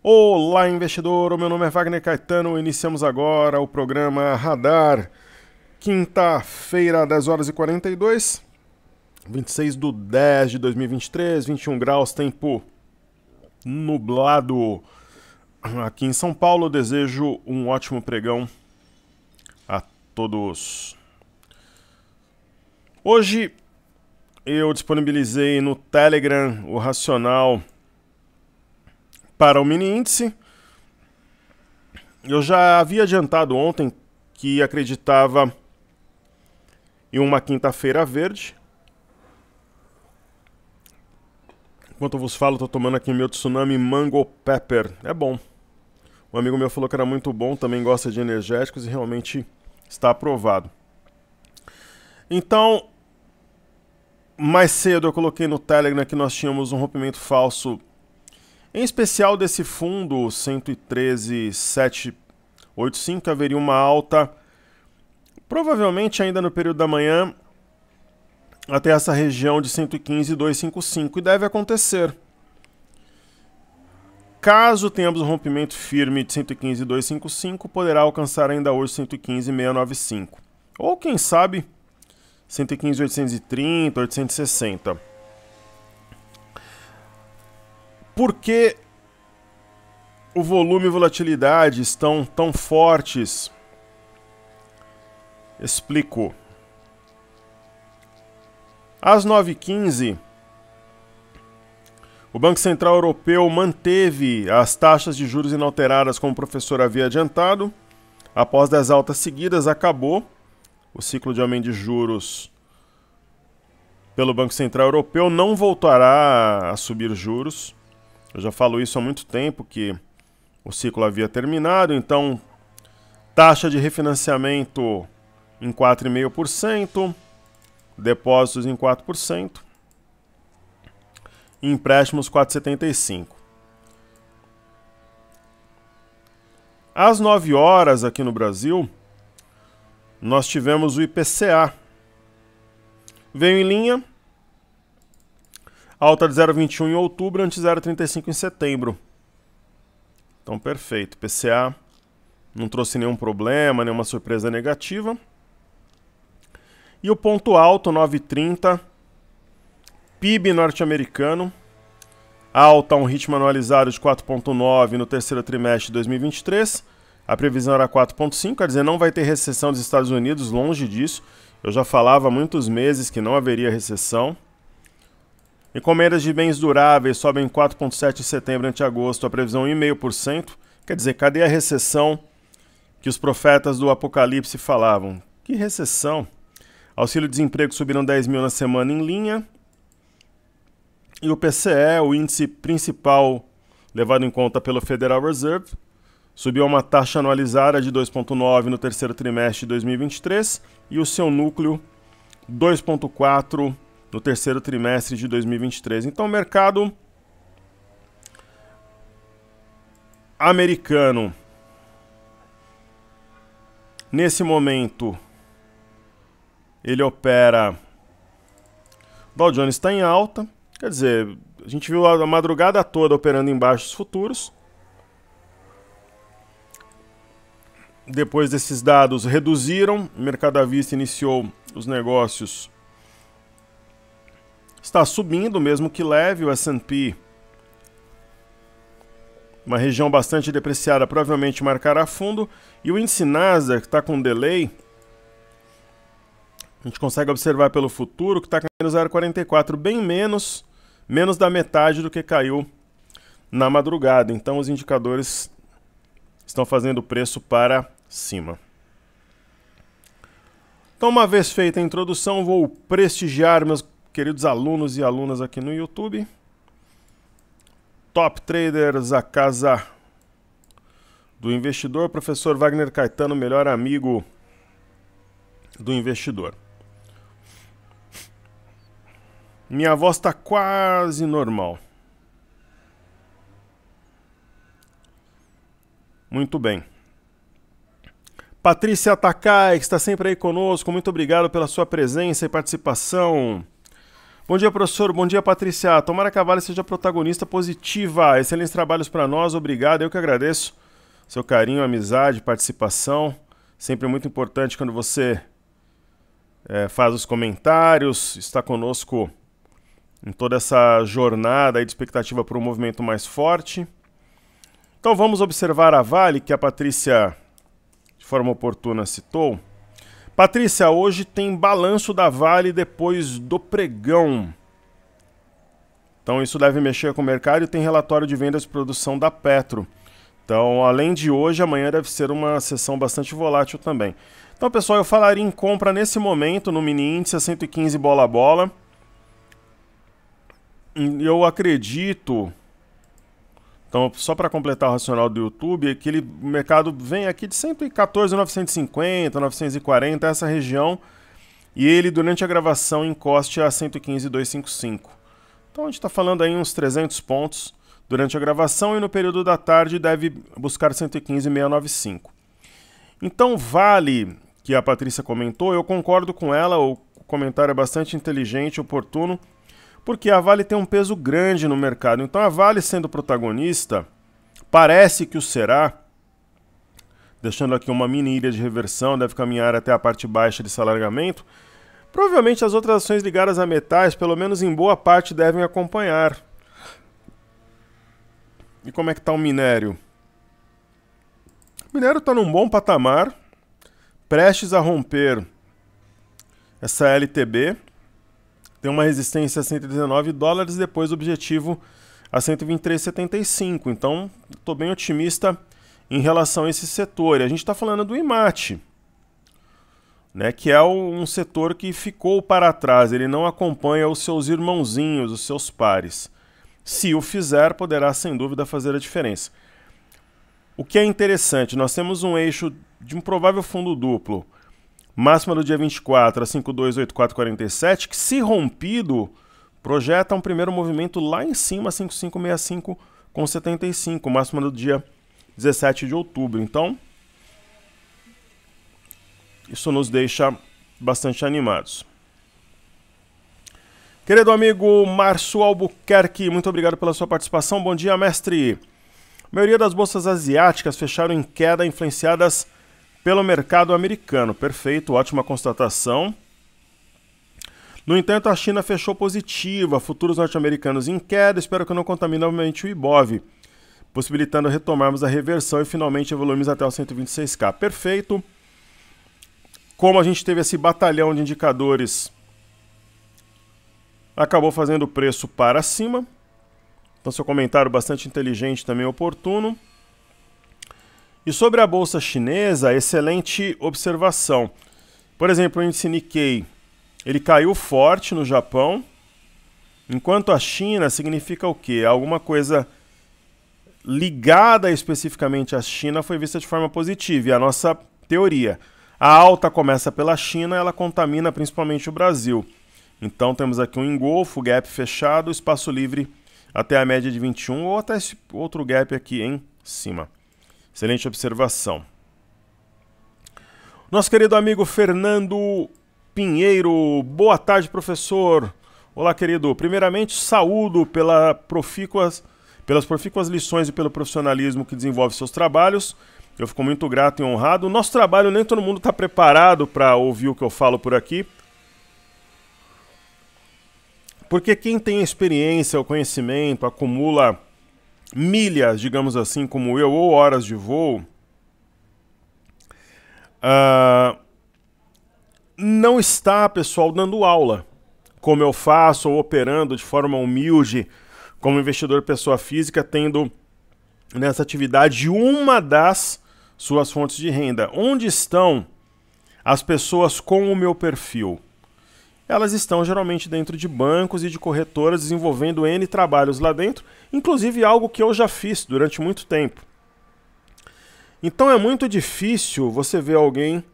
Olá, investidor! O meu nome é Wagner Caetano. Iniciamos agora o programa Radar, quinta-feira, 10 horas e 42, 26 de 10 de 2023, 21 graus, tempo nublado aqui em São Paulo. Desejo um ótimo pregão a todos. Hoje eu disponibilizei no Telegram o racional para o mini índice. Eu já havia adiantado ontem que acreditava em uma quinta-feira verde. Enquanto eu vos falo, estou tomando aqui meu tsunami mango pepper. É bom. Um amigo meu falou que era muito bom, também gosta de energéticos e realmente está aprovado. Então, mais cedo eu coloquei no Telegram que nós tínhamos um rompimento falso em especial desse fundo 113,785, haveria uma alta, provavelmente ainda no período da manhã, até essa região de 115,255, e deve acontecer. Caso tenhamos um rompimento firme de 115,255, poderá alcançar ainda hoje 115,695. Ou quem sabe, 115,830, 860 por que o volume e volatilidade estão tão fortes? Explico. Às 9h15, o Banco Central Europeu manteve as taxas de juros inalteradas, como o professor havia adiantado. Após 10 altas seguidas, acabou o ciclo de aumento de juros pelo Banco Central Europeu. Não voltará a subir juros. Eu já falo isso há muito tempo que o ciclo havia terminado, então taxa de refinanciamento em 4,5%, depósitos em 4%, e empréstimos 4,75%. Às 9 horas aqui no Brasil, nós tivemos o IPCA. Veio em linha Alta de 0,21 em outubro, ante 0,35 em setembro. Então, perfeito. PCA não trouxe nenhum problema, nenhuma surpresa negativa. E o ponto alto, 9,30. PIB norte-americano. Alta, um ritmo anualizado de 4,9 no terceiro trimestre de 2023. A previsão era 4,5, quer dizer, não vai ter recessão dos Estados Unidos, longe disso. Eu já falava há muitos meses que não haveria recessão. Encomendas de bens duráveis sobem 4,7% em setembro ante agosto, a previsão 1,5%. É Quer dizer, cadê a recessão que os profetas do Apocalipse falavam? Que recessão? Auxílio-desemprego subiram 10 mil na semana em linha. E o PCE, o índice principal levado em conta pelo Federal Reserve, subiu uma taxa anualizada de 2,9% no terceiro trimestre de 2023 e o seu núcleo 2,4% no terceiro trimestre de 2023. Então, o mercado americano nesse momento ele opera o Dow Jones está em alta, quer dizer, a gente viu a madrugada toda operando em baixos futuros. Depois desses dados reduziram, o mercado à vista iniciou os negócios está subindo, mesmo que leve o S&P. Uma região bastante depreciada provavelmente marcará fundo e o índice Nasdaq está com um delay. A gente consegue observar pelo futuro que está caindo 0,44, bem menos, menos da metade do que caiu na madrugada. Então os indicadores estão fazendo o preço para cima. Então, uma vez feita a introdução, vou prestigiar meus queridos alunos e alunas aqui no YouTube. Top Traders, a casa do investidor, professor Wagner Caetano, melhor amigo do investidor. Minha voz está quase normal. Muito bem. Patrícia Takai, que está sempre aí conosco, muito obrigado pela sua presença e participação. Bom dia, professor. Bom dia, Patrícia. Tomara que a Vale seja protagonista positiva. Excelentes trabalhos para nós. Obrigado. Eu que agradeço seu carinho, amizade, participação. Sempre muito importante quando você é, faz os comentários, está conosco em toda essa jornada de expectativa para um movimento mais forte. Então vamos observar a Vale, que a Patrícia, de forma oportuna, citou. Patrícia, hoje tem balanço da Vale depois do pregão. Então isso deve mexer com o mercado e tem relatório de vendas e produção da Petro. Então, além de hoje, amanhã deve ser uma sessão bastante volátil também. Então, pessoal, eu falaria em compra nesse momento no mini índice 115 bola a bola. Eu acredito então, só para completar o racional do YouTube, aquele é mercado vem aqui de 114, 950, 940, essa região, e ele durante a gravação encoste a 115,255. Então a gente está falando aí uns 300 pontos durante a gravação e no período da tarde deve buscar 115,695. Então vale que a Patrícia comentou, eu concordo com ela, o comentário é bastante inteligente, oportuno porque a Vale tem um peso grande no mercado. Então a Vale sendo protagonista, parece que o será, deixando aqui uma mini ilha de reversão, deve caminhar até a parte baixa desse alargamento. Provavelmente as outras ações ligadas a metais, pelo menos em boa parte, devem acompanhar. E como é que está o minério? O minério está num bom patamar, prestes a romper essa LTB tem uma resistência a 119 dólares, depois objetivo a 123,75. Então, estou bem otimista em relação a esse setor. E a gente está falando do IMAT, né, que é um setor que ficou para trás, ele não acompanha os seus irmãozinhos, os seus pares. Se o fizer, poderá sem dúvida fazer a diferença. O que é interessante, nós temos um eixo de um provável fundo duplo Máxima do dia 24 a 528447, que se rompido, projeta um primeiro movimento lá em cima, 5,565,75. com máxima do dia 17 de outubro. Então, isso nos deixa bastante animados. Querido amigo Márcio Albuquerque, muito obrigado pela sua participação. Bom dia, mestre. A maioria das bolsas asiáticas fecharam em queda, influenciadas pelo mercado americano. Perfeito, ótima constatação. No entanto, a China fechou positiva, futuros norte-americanos em queda, espero que não contamine novamente o Ibov, possibilitando retomarmos a reversão e finalmente evoluirmos até os 126k. Perfeito. Como a gente teve esse batalhão de indicadores, acabou fazendo o preço para cima. Então, seu comentário bastante inteligente também oportuno. E sobre a bolsa chinesa, excelente observação. Por exemplo, o índice Nikkei, ele caiu forte no Japão, enquanto a China significa o quê? Alguma coisa ligada especificamente à China foi vista de forma positiva, e a nossa teoria. A alta começa pela China, ela contamina principalmente o Brasil. Então temos aqui um engolfo, gap fechado, espaço livre até a média de 21 ou até esse outro gap aqui em cima. Excelente observação. Nosso querido amigo Fernando Pinheiro. Boa tarde, professor. Olá, querido. Primeiramente, saúdo pela profícuas, pelas profícuas lições e pelo profissionalismo que desenvolve seus trabalhos. Eu fico muito grato e honrado. nosso trabalho, nem todo mundo está preparado para ouvir o que eu falo por aqui. Porque quem tem experiência, o conhecimento, acumula milhas, digamos assim, como eu, ou horas de voo, uh, não está, pessoal, dando aula, como eu faço, ou operando de forma humilde, como investidor pessoa física, tendo nessa atividade uma das suas fontes de renda. Onde estão as pessoas com o meu perfil? elas estão geralmente dentro de bancos e de corretoras desenvolvendo N trabalhos lá dentro, inclusive algo que eu já fiz durante muito tempo. Então é muito difícil você ver alguém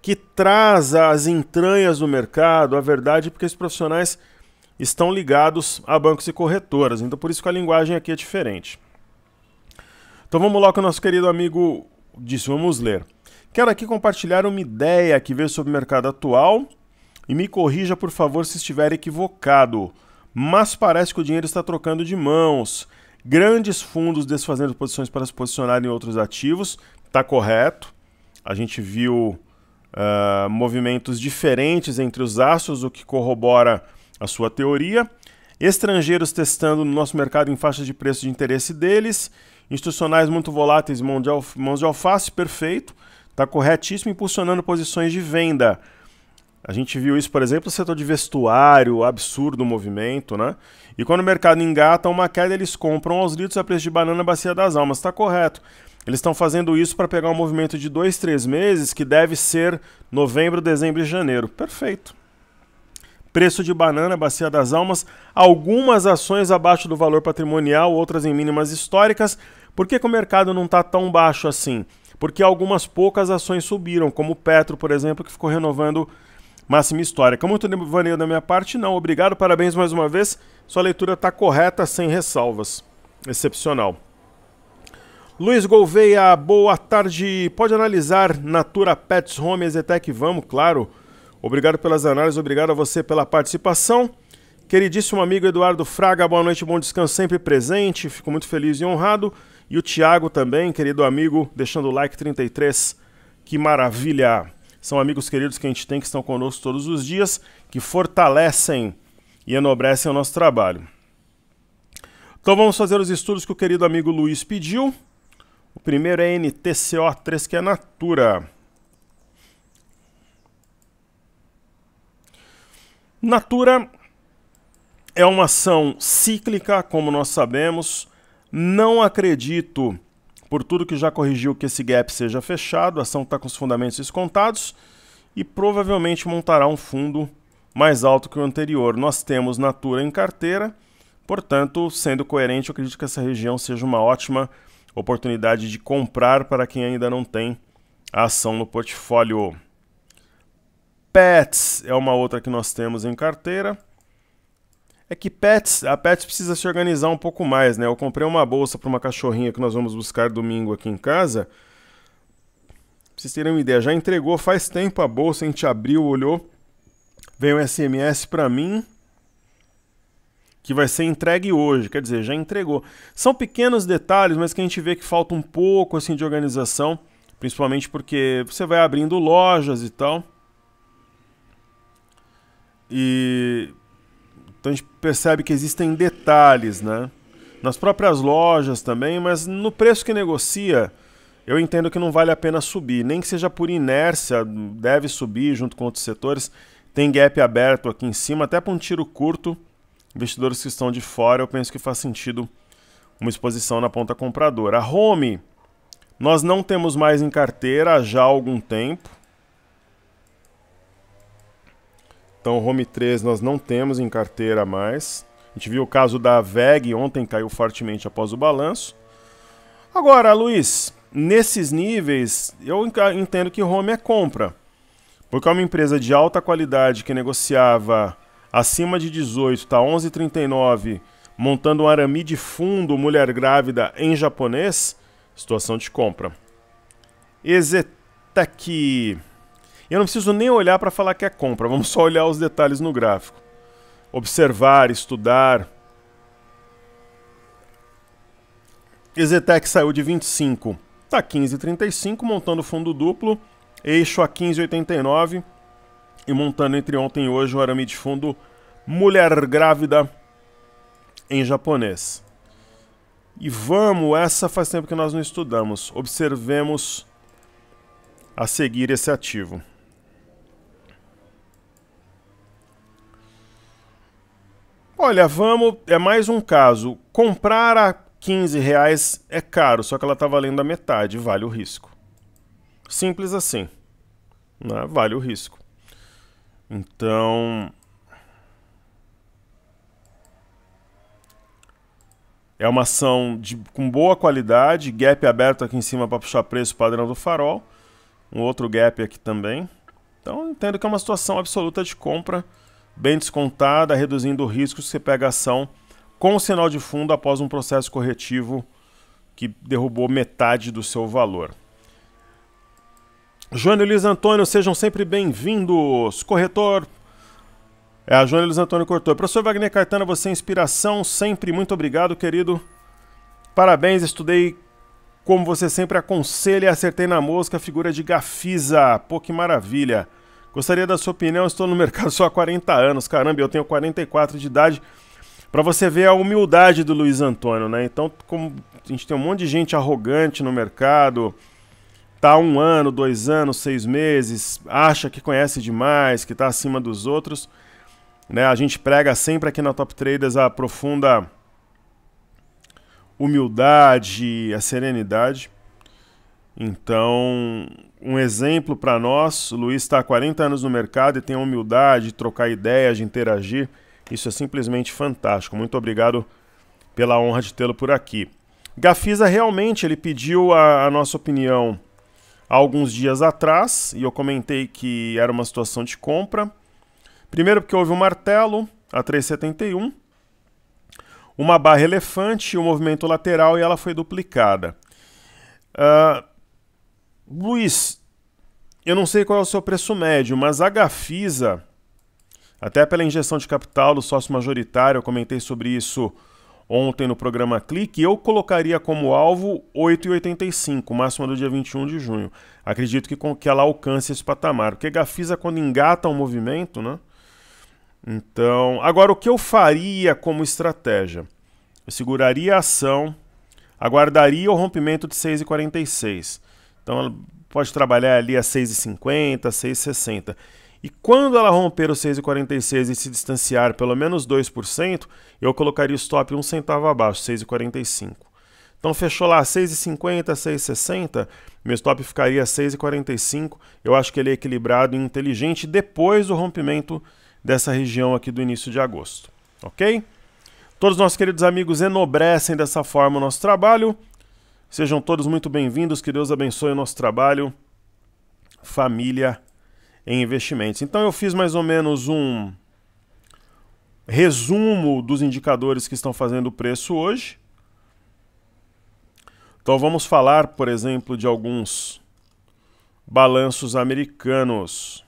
que traz as entranhas do mercado, a verdade, porque os profissionais estão ligados a bancos e corretoras. Então por isso que a linguagem aqui é diferente. Então vamos lá com o nosso querido amigo disse, vamos ler. Quero aqui compartilhar uma ideia que veio sobre o mercado atual e me corrija, por favor, se estiver equivocado. Mas parece que o dinheiro está trocando de mãos. Grandes fundos desfazendo posições para se posicionar em outros ativos. Está correto. A gente viu uh, movimentos diferentes entre os astros, o que corrobora a sua teoria. Estrangeiros testando no nosso mercado em faixas de preço de interesse deles. Institucionais muito voláteis, mãos de alface, perfeito. Está corretíssimo, impulsionando posições de venda. A gente viu isso, por exemplo, no setor de vestuário, absurdo movimento, né? E quando o mercado engata uma queda, eles compram aos litros a preço de banana bacia das almas. Está correto. Eles estão fazendo isso para pegar um movimento de dois, três meses, que deve ser novembro, dezembro e janeiro. Perfeito. Preço de banana, bacia das almas, algumas ações abaixo do valor patrimonial, outras em mínimas históricas. Por que, que o mercado não está tão baixo assim? Porque algumas poucas ações subiram, como o Petro, por exemplo, que ficou renovando máxima história. Como eu devaneio da minha parte, não. Obrigado, parabéns mais uma vez. Sua leitura está correta, sem ressalvas. Excepcional. Luiz Gouveia, boa tarde. Pode analisar Natura Pets Home Ezetec? Vamos, claro. Obrigado pelas análises, obrigado a você pela participação. Queridíssimo amigo Eduardo Fraga, boa noite, bom descanso, sempre presente. Fico muito feliz e honrado. E o Tiago também, querido amigo, deixando o like 33. Que maravilha! São amigos queridos que a gente tem que estão conosco todos os dias, que fortalecem e enobrecem o nosso trabalho. Então vamos fazer os estudos que o querido amigo Luiz pediu. O primeiro é NTCO3, que é Natura. Natura é uma ação cíclica, como nós sabemos. Não acredito por tudo que já corrigiu que esse gap seja fechado, a ação está com os fundamentos descontados e provavelmente montará um fundo mais alto que o anterior. Nós temos Natura em carteira, portanto, sendo coerente, eu acredito que essa região seja uma ótima oportunidade de comprar para quem ainda não tem a ação no portfólio. Pets é uma outra que nós temos em carteira. É que pets, a Pets precisa se organizar um pouco mais, né? Eu comprei uma bolsa para uma cachorrinha que nós vamos buscar domingo aqui em casa. Pra vocês terem uma ideia, já entregou faz tempo a bolsa, a gente abriu, olhou, veio um SMS para mim que vai ser entregue hoje, quer dizer, já entregou. São pequenos detalhes, mas que a gente vê que falta um pouco assim de organização, principalmente porque você vai abrindo lojas e tal. E então a gente percebe que existem detalhes, né? Nas próprias lojas também, mas no preço que negocia, eu entendo que não vale a pena subir, nem que seja por inércia, deve subir junto com outros setores. Tem gap aberto aqui em cima, até para um tiro curto. Investidores que estão de fora, eu penso que faz sentido uma exposição na ponta compradora. A Home, nós não temos mais em carteira já há algum tempo. Então, Home 3 nós não temos em carteira mais. A gente viu o caso da VEG ontem caiu fortemente após o balanço. Agora, Luiz, nesses níveis, eu entendo que Home é compra. Porque é uma empresa de alta qualidade que negociava acima de 18, Está 11,39, montando um arame de fundo mulher grávida em japonês, situação de compra. Ezetec eu não preciso nem olhar para falar que é compra, vamos só olhar os detalhes no gráfico. Observar, estudar. Exetec saiu de 25, tá 15,35, montando fundo duplo, eixo a 15,89 e montando entre ontem e hoje o arame de fundo Mulher Grávida em japonês. E vamos, essa faz tempo que nós não estudamos. Observemos a seguir esse ativo. Olha, vamos. É mais um caso. Comprar a 15 reais é caro, só que ela está valendo a metade, vale o risco. Simples assim. Né? Vale o risco. Então. É uma ação de, com boa qualidade, gap aberto aqui em cima para puxar preço padrão do farol. Um outro gap aqui também. Então entendo que é uma situação absoluta de compra bem descontada, reduzindo o risco se pega ação com o sinal de fundo após um processo corretivo que derrubou metade do seu valor. João Luiz Antônio, sejam sempre bem-vindos. Corretor. É a João Luiz Antônio Corretor. Professor Wagner Cartana, você é inspiração sempre. Muito obrigado, querido. Parabéns, estudei como você sempre aconselha, acertei na mosca, figura de Gafisa. Pô, que maravilha. Gostaria da sua opinião. Estou no mercado só há 40 anos. Caramba, eu tenho 44 de idade. Para você ver a humildade do Luiz Antônio, né? Então, como a gente tem um monte de gente arrogante no mercado, tá um ano, dois anos, seis meses, acha que conhece demais, que está acima dos outros. Né? A gente prega sempre aqui na Top Traders a profunda humildade, a serenidade. Então, um exemplo para nós, o Luiz está há 40 anos no mercado e tem a humildade de trocar ideias, de interagir. Isso é simplesmente fantástico. Muito obrigado pela honra de tê-lo por aqui. Gafisa realmente ele pediu a, a nossa opinião há alguns dias atrás e eu comentei que era uma situação de compra. Primeiro porque houve um martelo a 371, uma barra elefante, um movimento lateral e ela foi duplicada. Uh, Luiz, eu não sei qual é o seu preço médio, mas a Gafisa, até pela injeção de capital do sócio majoritário, eu comentei sobre isso ontem no programa Clique, eu colocaria como alvo 8,85, máxima do dia 21 de junho. Acredito que, com, que ela alcance esse patamar, porque Gafisa, quando engata um movimento, né? Então, agora o que eu faria como estratégia? Eu seguraria a ação, aguardaria o rompimento de 6,46. Então ela pode trabalhar ali a 6,50, 6,60. E quando ela romper o 6,46 e se distanciar pelo menos 2%, eu colocaria o stop um centavo abaixo, 6,45. Então fechou lá 6,50, 6,60, meu stop ficaria 6,45. Eu acho que ele é equilibrado e inteligente depois do rompimento dessa região aqui do início de agosto, ok? Todos nossos queridos amigos enobrecem dessa forma o nosso trabalho. Sejam todos muito bem-vindos, que Deus abençoe o nosso trabalho, família em investimentos. Então eu fiz mais ou menos um resumo dos indicadores que estão fazendo o preço hoje. Então vamos falar, por exemplo, de alguns balanços americanos.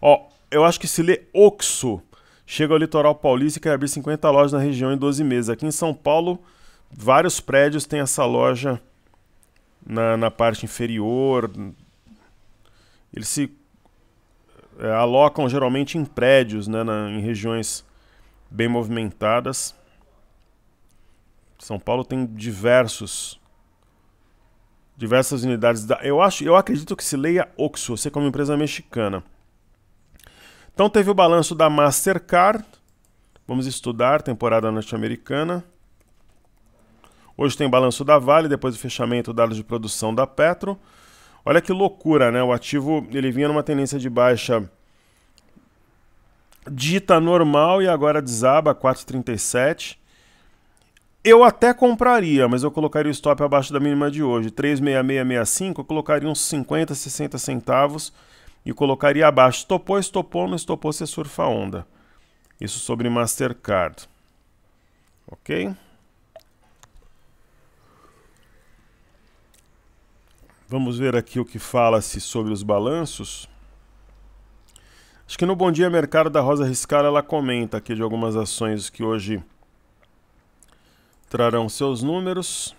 Ó, eu acho que se lê Oxo, chega ao litoral paulista e quer abrir 50 lojas na região em 12 meses. Aqui em São Paulo, vários prédios têm essa loja na, na parte inferior. Eles se é, alocam geralmente em prédios, né, na, em regiões bem movimentadas. São Paulo tem diversos diversas unidades da eu acho eu acredito que se leia Oxo você como empresa mexicana então teve o balanço da Mastercard vamos estudar temporada norte-americana Hoje tem balanço da Vale, depois do fechamento, dados de produção da Petro. Olha que loucura, né? O ativo ele vinha numa tendência de baixa dita normal e agora desaba 4,37. Eu até compraria, mas eu colocaria o stop abaixo da mínima de hoje. 36665, eu colocaria uns 50, 60 centavos e colocaria abaixo. Estopou, estopou, não estopou, você surfa a onda. Isso sobre Mastercard. Ok? Vamos ver aqui o que fala-se sobre os balanços. Acho que no Bom Dia Mercado da Rosa Riscara ela comenta aqui de algumas ações que hoje trarão seus números.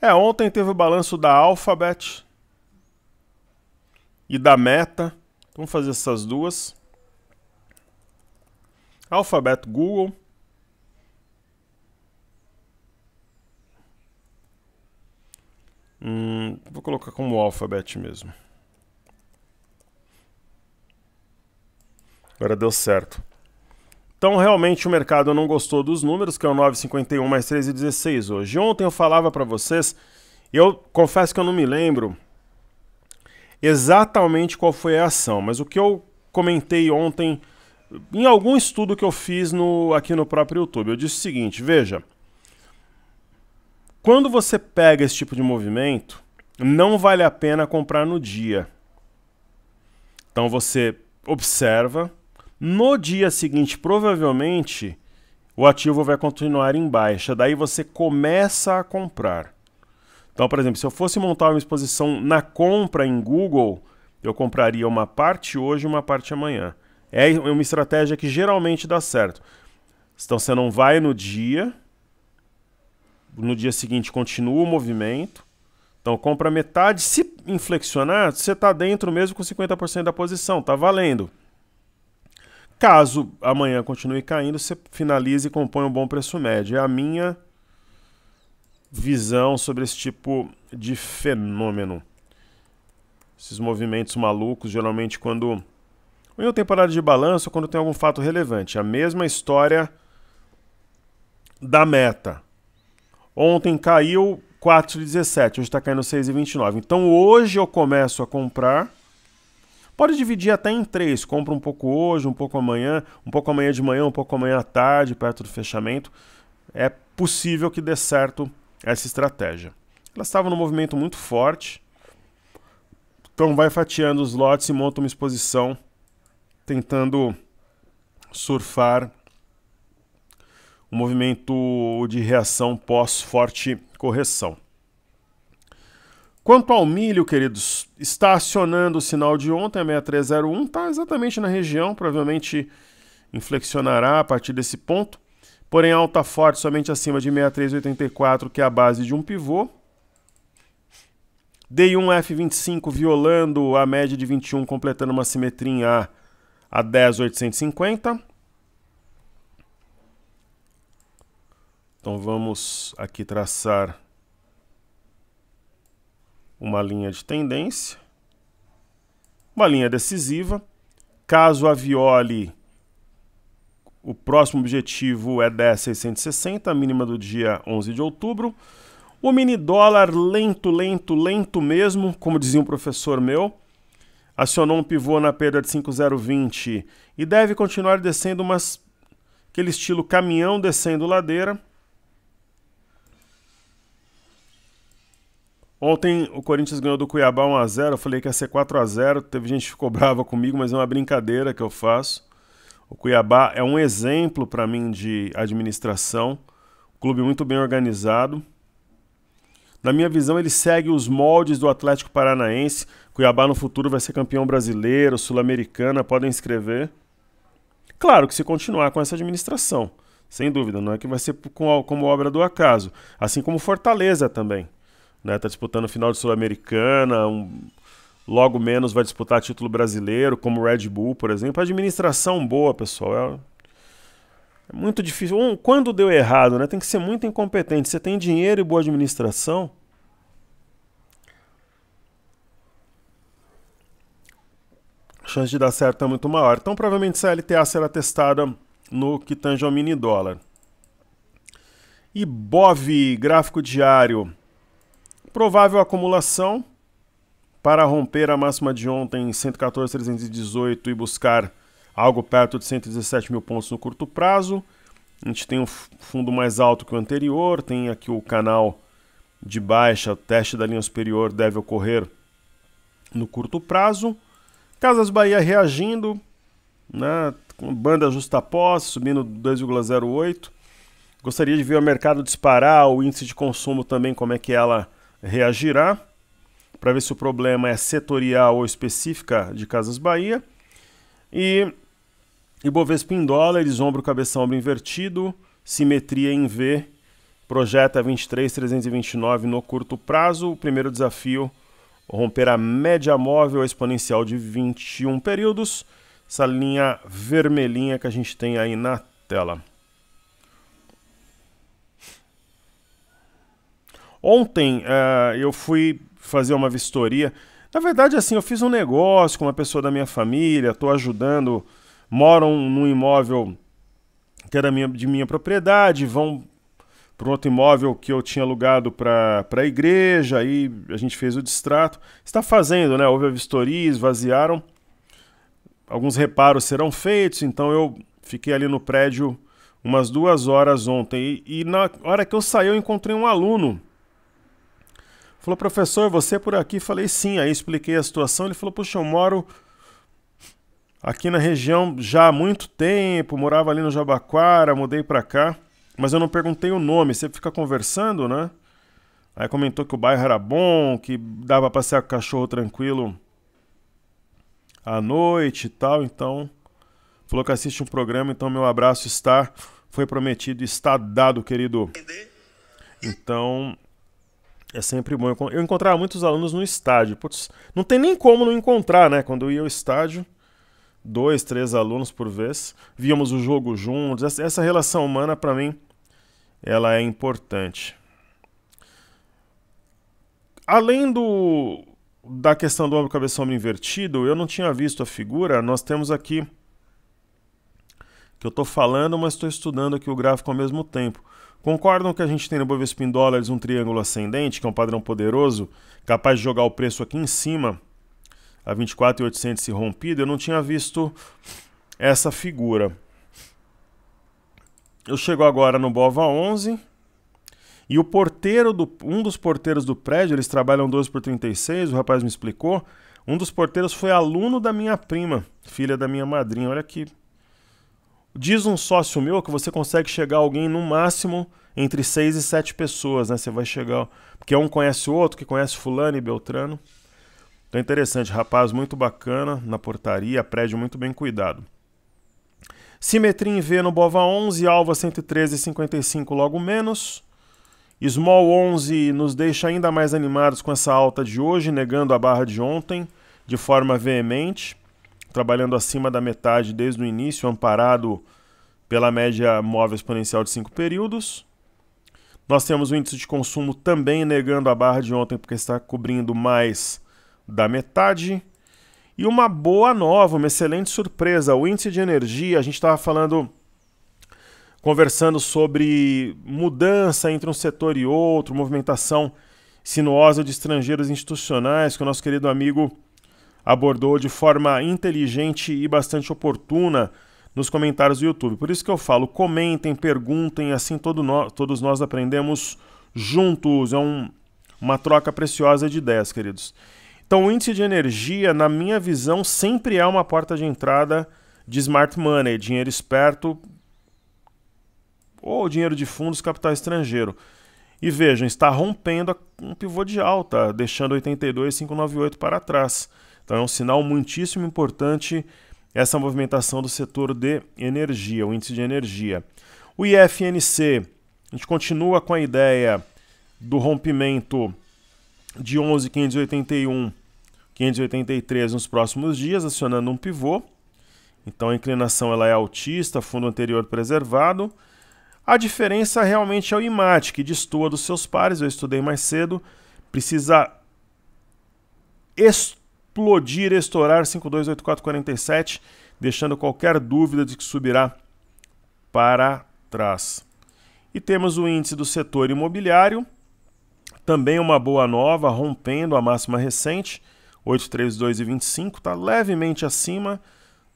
É, ontem teve o balanço da Alphabet e da Meta. Vamos fazer essas duas. Alphabet Google. Hum, vou colocar como alfabeto mesmo. Agora deu certo. Então, realmente, o mercado não gostou dos números, que é o 9,51 mais 13,16 hoje. Ontem eu falava para vocês, e eu confesso que eu não me lembro exatamente qual foi a ação, mas o que eu comentei ontem em algum estudo que eu fiz no, aqui no próprio YouTube, eu disse o seguinte, veja, quando você pega esse tipo de movimento, não vale a pena comprar no dia. Então você observa. No dia seguinte, provavelmente, o ativo vai continuar em baixa. Daí você começa a comprar. Então, por exemplo, se eu fosse montar uma exposição na compra em Google, eu compraria uma parte hoje e uma parte amanhã. É uma estratégia que geralmente dá certo. Então você não vai no dia, no dia seguinte continua o movimento. Então compra metade, se inflexionar, você está dentro mesmo com 50% da posição, tá valendo. Caso amanhã continue caindo, você finaliza e compõe um bom preço médio. É a minha visão sobre esse tipo de fenômeno. Esses movimentos malucos, geralmente quando ou em uma temporada de balanço, quando tem algum fato relevante. A mesma história da meta. Ontem caiu 4,17, hoje está caindo 6,29. Então hoje eu começo a comprar. Pode dividir até em três. Compra um pouco hoje, um pouco amanhã, um pouco amanhã de manhã, um pouco amanhã à tarde, perto do fechamento. É possível que dê certo essa estratégia. Elas estavam num movimento muito forte. Então vai fatiando os lotes e monta uma exposição tentando surfar um movimento de reação pós forte correção. Quanto ao milho, queridos, está acionando o sinal de ontem, a 6301, está exatamente na região, provavelmente inflexionará a partir desse ponto, porém alta forte somente acima de 6384, que é a base de um pivô. Dei 1 f 25 violando a média de 21, completando uma simetria em A a 10850. Então vamos aqui traçar uma linha de tendência, uma linha decisiva. Caso a Viole, o próximo objetivo é 10,660, a mínima do dia 11 de outubro. O mini dólar lento, lento, lento mesmo, como dizia um professor meu, acionou um pivô na perda de 5020 e deve continuar descendo, mas aquele estilo caminhão descendo ladeira. Ontem o Corinthians ganhou do Cuiabá 1x0. Eu falei que ia ser 4x0. Teve gente que ficou brava comigo, mas é uma brincadeira que eu faço. O Cuiabá é um exemplo para mim de administração. clube muito bem organizado. Na minha visão, ele segue os moldes do Atlético Paranaense. Cuiabá no futuro vai ser campeão brasileiro, sul-americana, podem escrever. Claro que se continuar com essa administração, sem dúvida, não é que vai ser como obra do acaso. Assim como Fortaleza também né? Tá disputando final de Sul-Americana, um, logo menos vai disputar título brasileiro, como Red Bull, por exemplo. administração boa, pessoal. É, é muito difícil. Um, quando deu errado, né? Tem que ser muito incompetente. Você tem dinheiro e boa administração. A chance de dar certo é muito maior. Então, provavelmente, essa LTA será testada no que tange ao mini dólar. E BOV, gráfico diário. Provável acumulação para romper a máxima de ontem em 114,318 e buscar algo perto de 117 mil pontos no curto prazo. A gente tem um fundo mais alto que o anterior, tem aqui o canal de baixa, o teste da linha superior deve ocorrer no curto prazo. Casas Bahia reagindo, né, com banda justa pós, subindo 2,08. Gostaria de ver o mercado disparar, o índice de consumo também, como é que ela reagirá para ver se o problema é setorial ou específica de Casas Bahia. E Ibovespa em dólares, ombro cabeção ombro invertido, simetria em V, projeta 23,329 no curto prazo. O primeiro desafio, romper a média móvel exponencial de 21 períodos, essa linha vermelhinha que a gente tem aí na tela. Ontem uh, eu fui fazer uma vistoria. Na verdade, assim, eu fiz um negócio com uma pessoa da minha família, estou ajudando, moram num imóvel que era minha, de minha propriedade, vão para outro imóvel que eu tinha alugado para a igreja, aí a gente fez o distrato. Está fazendo, né? Houve a vistoria, esvaziaram. Alguns reparos serão feitos, então eu fiquei ali no prédio umas duas horas ontem. E, e na hora que eu saí, eu encontrei um aluno Falou, professor, você é por aqui? Falei, sim. Aí expliquei a situação. Ele falou, puxa, eu moro aqui na região já há muito tempo, morava ali no Jabaquara, mudei para cá, mas eu não perguntei o nome. Você fica conversando, né? Aí comentou que o bairro era bom, que dava pra passear com o cachorro tranquilo à noite e tal, então falou que assiste um programa, então meu abraço está foi prometido, está dado, querido. Então, é sempre bom. Eu encontrava muitos alunos no estádio. Putz, não tem nem como não encontrar, né? Quando eu ia ao estádio, dois, três alunos por vez, víamos o jogo juntos. Essa relação humana, para mim, ela é importante. Além do da questão do ombro cabeça homem invertido, eu não tinha visto a figura. Nós temos aqui que eu estou falando, mas estou estudando aqui o gráfico ao mesmo tempo. Concordam que a gente tem no Bovespa em dólares um triângulo ascendente, que é um padrão poderoso, capaz de jogar o preço aqui em cima, a 24,800 se rompido? Eu não tinha visto essa figura. Eu chego agora no Bova 11 e o porteiro do um dos porteiros do prédio, eles trabalham 12 por 36, o rapaz me explicou, um dos porteiros foi aluno da minha prima, filha da minha madrinha. Olha que Diz um sócio meu que você consegue chegar alguém no máximo entre seis e sete pessoas, né? Você vai chegar. Porque um conhece o outro, que conhece Fulano e Beltrano. Então interessante, rapaz, muito bacana na portaria, prédio muito bem cuidado. Simetria em V no Bova 11, alva 113,55 logo menos. Small 11 nos deixa ainda mais animados com essa alta de hoje, negando a barra de ontem de forma veemente trabalhando acima da metade desde o início, amparado pela média móvel exponencial de cinco períodos. Nós temos o índice de consumo também negando a barra de ontem, porque está cobrindo mais da metade. E uma boa nova, uma excelente surpresa, o índice de energia, a gente estava falando, conversando sobre mudança entre um setor e outro, movimentação sinuosa de estrangeiros institucionais, que o nosso querido amigo abordou de forma inteligente e bastante oportuna nos comentários do YouTube. Por isso que eu falo, comentem, perguntem, assim todo no, todos nós aprendemos juntos. É um, uma troca preciosa de ideias, queridos. Então, o índice de energia, na minha visão, sempre é uma porta de entrada de smart money, dinheiro esperto ou dinheiro de fundos capital estrangeiro. E vejam, está rompendo um pivô de alta, deixando 82,598 para trás. Então é um sinal muitíssimo importante essa movimentação do setor de energia, o índice de energia. O IFNC, a gente continua com a ideia do rompimento de 11.581, 583 nos próximos dias, acionando um pivô. Então a inclinação ela é altista, fundo anterior preservado. A diferença realmente é o IMAT, que destoa dos seus pares, eu estudei mais cedo, precisa estudar explodir, estourar 528447, deixando qualquer dúvida de que subirá para trás. E temos o índice do setor imobiliário, também uma boa nova, rompendo a máxima recente, 832,25, está levemente acima,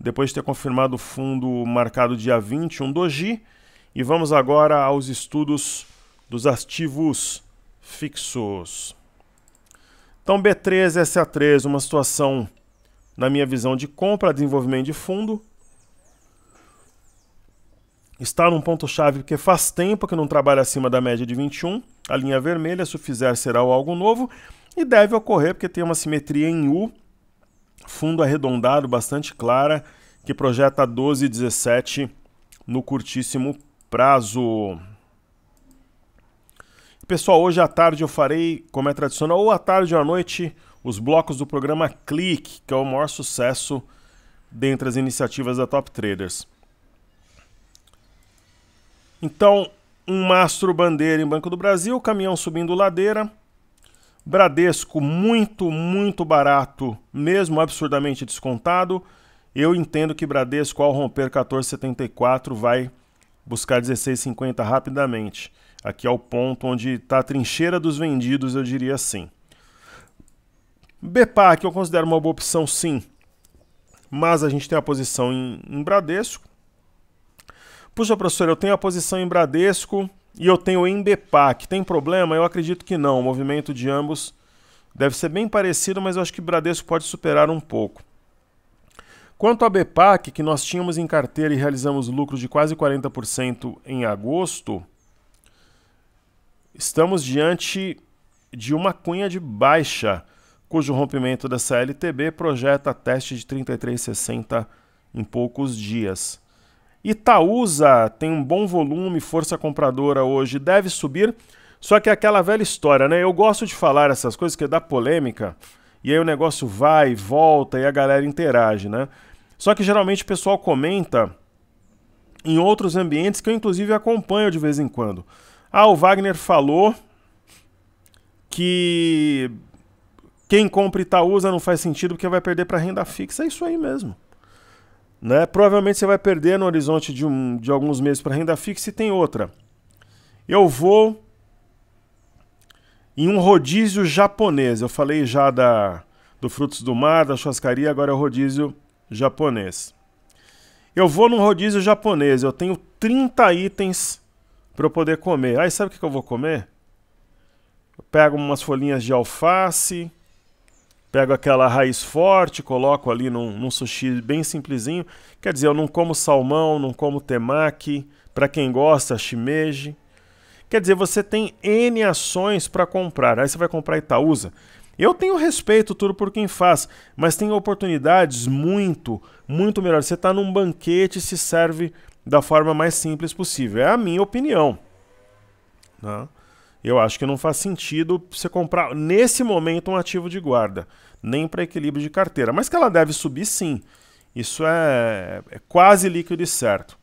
depois de ter confirmado o fundo marcado dia 21 do GI. E vamos agora aos estudos dos ativos fixos. Então, B3, SA3, uma situação, na minha visão, de compra, desenvolvimento de fundo. Está num ponto-chave porque faz tempo que não trabalha acima da média de 21. A linha vermelha, se fizer, será algo novo. E deve ocorrer porque tem uma simetria em U, fundo arredondado, bastante clara, que projeta 12,17 no curtíssimo prazo. Pessoal, hoje à tarde eu farei, como é tradicional, ou à tarde ou à noite, os blocos do programa Click, que é o maior sucesso dentre as iniciativas da Top Traders. Então, um mastro bandeira em Banco do Brasil, caminhão subindo ladeira. Bradesco muito, muito barato, mesmo absurdamente descontado. Eu entendo que Bradesco ao romper 14,74 vai buscar 16,50 rapidamente. Aqui é o ponto onde está a trincheira dos vendidos, eu diria assim. BPAC eu considero uma boa opção, sim. Mas a gente tem a posição em, em Bradesco. Puxa, professor, eu tenho a posição em Bradesco e eu tenho em Bepac. Tem problema? Eu acredito que não. O movimento de ambos deve ser bem parecido, mas eu acho que Bradesco pode superar um pouco. Quanto à Bepac, que nós tínhamos em carteira e realizamos lucro de quase 40% em agosto, Estamos diante de uma cunha de baixa, cujo rompimento dessa LTB projeta teste de 33,60 em poucos dias. Itaúsa tem um bom volume, força compradora hoje, deve subir. Só que é aquela velha história, né? Eu gosto de falar essas coisas que dá polêmica, e aí o negócio vai, volta e a galera interage, né? Só que geralmente o pessoal comenta em outros ambientes que eu inclusive acompanho de vez em quando. Ah, o Wagner falou que quem compra Itaúsa não faz sentido porque vai perder para renda fixa. É isso aí mesmo. Né? Provavelmente você vai perder no horizonte de, um, de alguns meses para renda fixa e tem outra. Eu vou em um rodízio japonês. Eu falei já da do Frutos do Mar, da Chascaria, agora é o rodízio japonês. Eu vou num rodízio japonês, eu tenho 30 itens para eu poder comer. Aí sabe o que, que eu vou comer? Eu pego umas folhinhas de alface, pego aquela raiz forte, coloco ali num, num sushi bem simplesinho. Quer dizer, eu não como salmão, não como temaki, para quem gosta, shimeji. Quer dizer, você tem N ações para comprar. Aí você vai comprar Itaúsa. Eu tenho respeito tudo por quem faz, mas tem oportunidades muito, muito melhores. Você está num banquete e se serve da forma mais simples possível. É a minha opinião. Né? Eu acho que não faz sentido você comprar nesse momento um ativo de guarda, nem para equilíbrio de carteira. Mas que ela deve subir, sim. Isso é, é quase líquido e certo.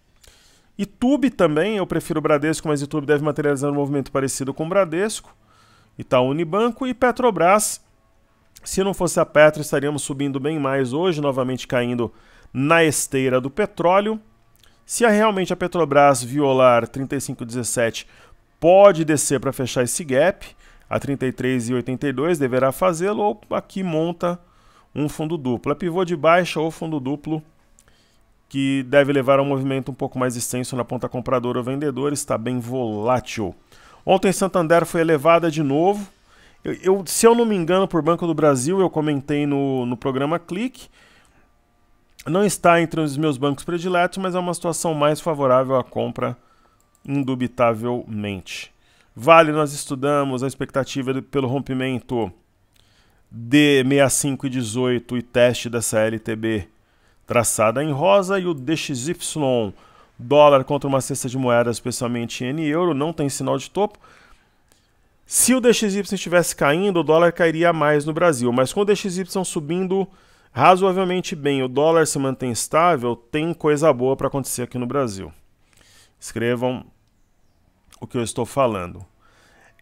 Tube também, eu prefiro o Bradesco, mas YouTube deve materializar um movimento parecido com o Bradesco, Itaú Unibanco e Petrobras. Se não fosse a Petro, estaríamos subindo bem mais hoje, novamente caindo na esteira do petróleo. Se realmente a Petrobras violar 35,17, pode descer para fechar esse gap, a 33,82 deverá fazê-lo, ou aqui monta um fundo duplo. É pivô de baixa ou fundo duplo que deve levar a um movimento um pouco mais extenso na ponta compradora ou vendedora, está bem volátil. Ontem Santander foi elevada de novo. Eu, eu, se eu não me engano, por Banco do Brasil, eu comentei no, no programa Clique, não está entre os meus bancos prediletos, mas é uma situação mais favorável à compra, indubitavelmente. Vale, nós estudamos a expectativa pelo rompimento de 65 e 18 e teste dessa LTB traçada em rosa e o DXY, dólar contra uma cesta de moedas, especialmente e euro, não tem sinal de topo. Se o DXY estivesse caindo, o dólar cairia mais no Brasil, mas com o DXY subindo, razoavelmente bem o dólar se mantém estável, tem coisa boa para acontecer aqui no Brasil. Escrevam o que eu estou falando.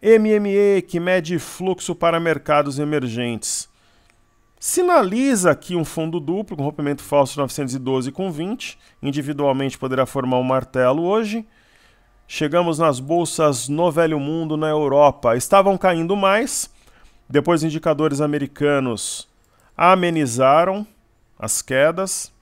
MME, que mede fluxo para mercados emergentes, sinaliza aqui um fundo duplo com rompimento falso 912,20. Individualmente poderá formar um martelo hoje. Chegamos nas bolsas no Velho Mundo, na Europa. Estavam caindo mais. Depois, indicadores americanos amenizaram as quedas.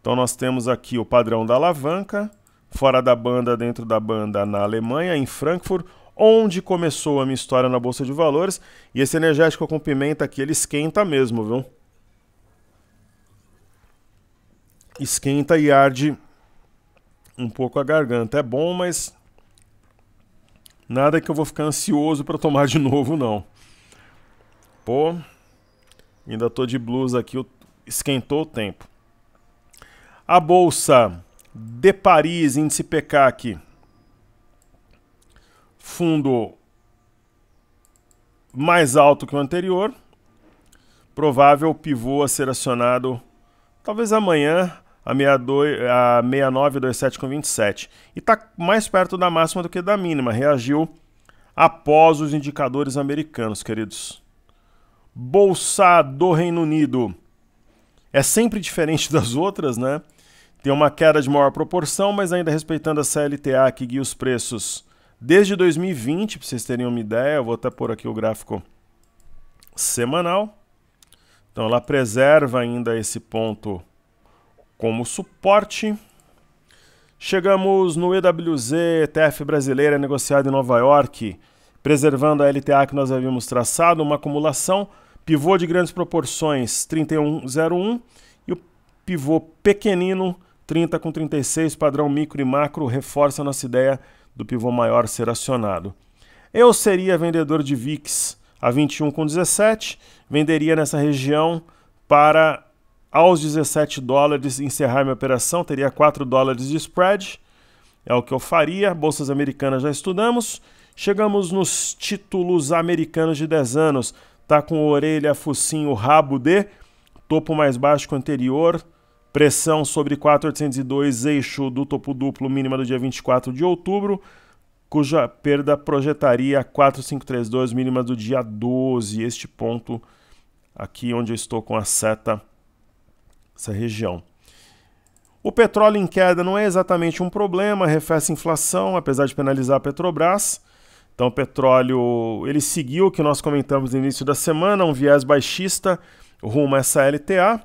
Então nós temos aqui o padrão da alavanca, fora da banda, dentro da banda na Alemanha, em Frankfurt, onde começou a minha história na bolsa de valores. E esse energético com pimenta aqui, ele esquenta mesmo, viu? Esquenta e arde um pouco a garganta. É bom, mas nada que eu vou ficar ansioso para tomar de novo, não. Pô, Ainda estou de blusa aqui, esquentou o tempo. A bolsa de Paris, índice PECAC, fundo mais alto que o anterior. Provável pivô a ser acionado talvez amanhã a, 62, a 6927,27. E está mais perto da máxima do que da mínima. Reagiu após os indicadores americanos, queridos. Bolsa do Reino Unido é sempre diferente das outras, né? Tem uma queda de maior proporção, mas ainda respeitando a CLTA que guia os preços desde 2020, para vocês terem uma ideia, eu vou até pôr aqui o gráfico semanal. Então ela preserva ainda esse ponto como suporte. Chegamos no EWZ ETF brasileira negociado em Nova York, preservando a LTA que nós havíamos traçado, uma acumulação Pivô de grandes proporções 3101 e o pivô pequenino 30 com 36, padrão micro e macro, reforça a nossa ideia do pivô maior ser acionado. Eu seria vendedor de VIX a 21 com 17, venderia nessa região para aos 17 dólares encerrar minha operação, teria 4 dólares de spread. É o que eu faria. Bolsas americanas já estudamos. Chegamos nos títulos americanos de 10 anos tá com orelha, focinho, rabo de topo mais baixo que o anterior, pressão sobre 4802, eixo do topo duplo, mínima do dia 24 de outubro, cuja perda projetaria 4532, mínima do dia 12, este ponto aqui onde eu estou com a seta, essa região. O petróleo em queda não é exatamente um problema, arrefece inflação, apesar de penalizar a Petrobras. Então o petróleo, ele seguiu o que nós comentamos no início da semana, um viés baixista rumo a essa LTA.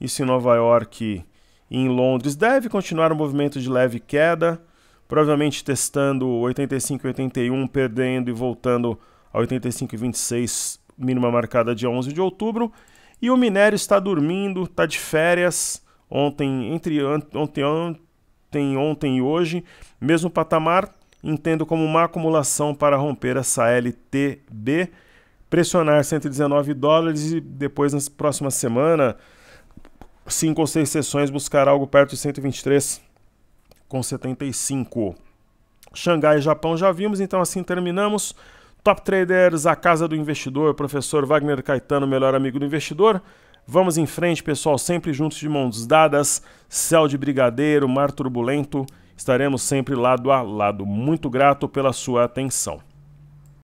Isso em Nova York e em Londres deve continuar um movimento de leve queda, provavelmente testando 85,81 perdendo e voltando a 85,26 mínima marcada de 11 de outubro. E o minério está dormindo, está de férias. Ontem, entre ontem, ontem, ontem e hoje, mesmo patamar, entendo como uma acumulação para romper essa LTB, pressionar 119 dólares e depois, na próxima semana, cinco ou seis sessões, buscar algo perto de 123 com 75. Xangai e Japão já vimos, então assim terminamos. Top Traders, a casa do investidor, professor Wagner Caetano, melhor amigo do investidor. Vamos em frente, pessoal, sempre juntos de mãos dadas. Céu de Brigadeiro, Mar Turbulento. Estaremos sempre lado a lado. Muito grato pela sua atenção.